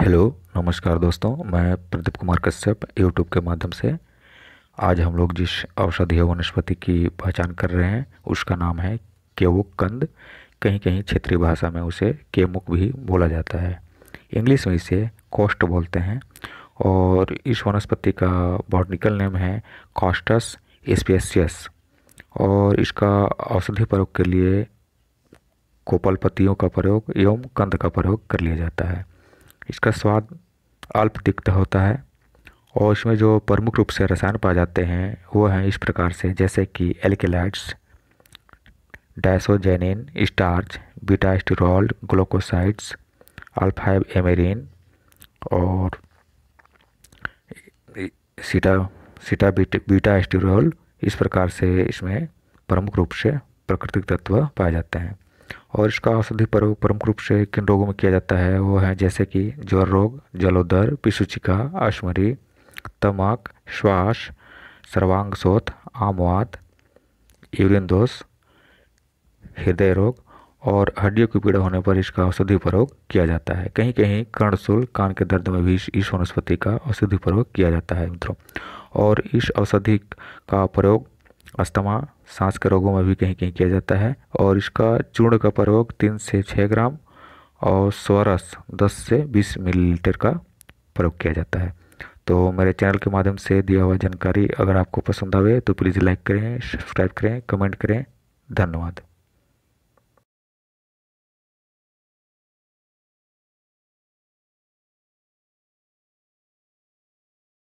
hello नमस्कार दोस्तों मैं प्रदीप कुमार कश्यप यूट्यूब के माध्यम से आज हम लोग जिस औषधीय वनस्पति की पहचान कर रहे हैं उसका नाम है केवुक कंद कहीं कहीं क्षेत्रीय भाषा में उसे केमुक भी बोला जाता है इंग्लिश में इसे कोस्ट बोलते हैं और इस वनस्पति का बॉटनिकल नेम है कॉस्टस स्पेसियस और इसका औषधि प्रयोग के लिए कोपल पत्तियों का प्रयोग एवं कंद का प्रयोग कर लिया जाता है इसका स्वाद अल्प तिक्त होता है और इसमें जो प्रमुख रूप से रसायन पाए जाते हैं वो हैं इस प्रकार से जैसे कि alkaloids diosgenin starch beta sterol glucosides अल्फाइव एमेरिन और सीटा सीटा बीटा स्टीरोल इस प्रकार से इसमें प्रमुख रूप से प्राकृतिक तत्व पाए जाते हैं और इसका औषधि प्रयोग प्रमुख रूप से किन रोगों में किया जाता है वो है जैसे कि ज्वर रोग जलोदर पिसुचिका अश्मरी तमाक श्वास सर्वांग शोथ आमवाद यूरिन दोष हृदय रोग और हड्डियों की पीड़ा होने पर इसका औषधि प्रयोग किया जाता है कहीं कहीं कर्णशूल कान के दर्द में भी इस वनस्पति का औषधि प्रयोग किया जाता है मित्रों और इस औषधि का प्रयोग अस्थमा सांस के रोगों में भी कहीं कहीं किया जाता है और इसका चूर्ण का प्रयोग तीन से छः ग्राम और स्वरस दस से बीस मिलीलीटर का प्रयोग किया जाता है तो मेरे चैनल के माध्यम से दिया हुआ जानकारी अगर आपको पसंद आवे तो प्लीज़ लाइक करें सब्सक्राइब करें कमेंट करें धन्यवाद